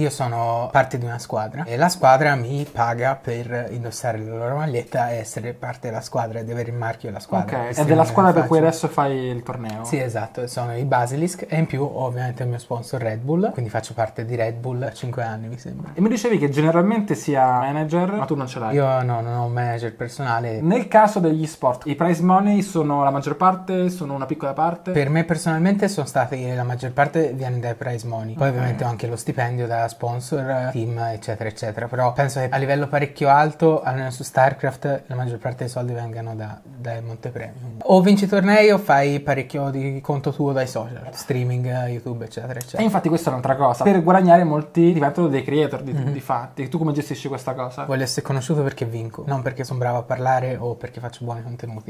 Io sono parte di una squadra e la squadra mi paga per indossare la loro maglietta e essere parte della squadra ed avere il marchio della squadra. Ok, è della squadra per cui adesso fai il torneo. Sì, esatto, sono i Basilisk e in più ovviamente il mio sponsor Red Bull, quindi faccio parte di Red Bull 5 anni mi sembra. E mi dicevi che generalmente sia manager, ma tu non ce l'hai. Io no, non ho un manager personale. Nel caso degli sport, i prize money sono la maggior parte, sono una piccola parte? Per me personalmente sono stati, la maggior parte viene dai prize money, poi okay. ovviamente ho anche lo stipendio da sponsor, team, eccetera, eccetera. Però penso che a livello parecchio alto, almeno su StarCraft, la maggior parte dei soldi vengano da, da Premium. O vinci tornei o fai parecchio di conto tuo dai social, streaming, YouTube, eccetera, eccetera. E infatti questa è un'altra cosa. Per guadagnare molti diventano dei creator di, mm-hmm. di fatti. Tu come gestisci questa cosa? Voglio essere conosciuto perché vinco, non perché sono bravo a parlare o perché faccio buoni contenuti.